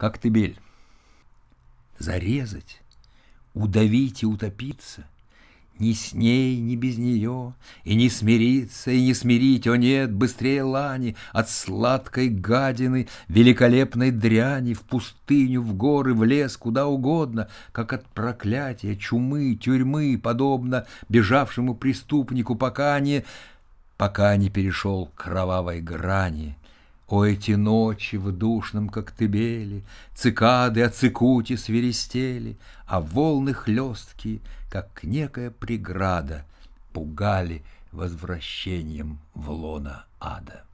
коктебель. Зарезать, удавить и утопиться — ни с ней, ни без нее, и не смириться, и не смирить, о нет, быстрее лани, от сладкой гадины, великолепной дряни, в пустыню, в горы, в лес, куда угодно, как от проклятия, чумы, тюрьмы, подобно бежавшему преступнику, пока не, пока не перешел к кровавой грани, о, эти ночи в душном коктебеле, Цикады о цикуте свиристели, А волны хлестки, как некая преграда, Пугали возвращением в лона ада.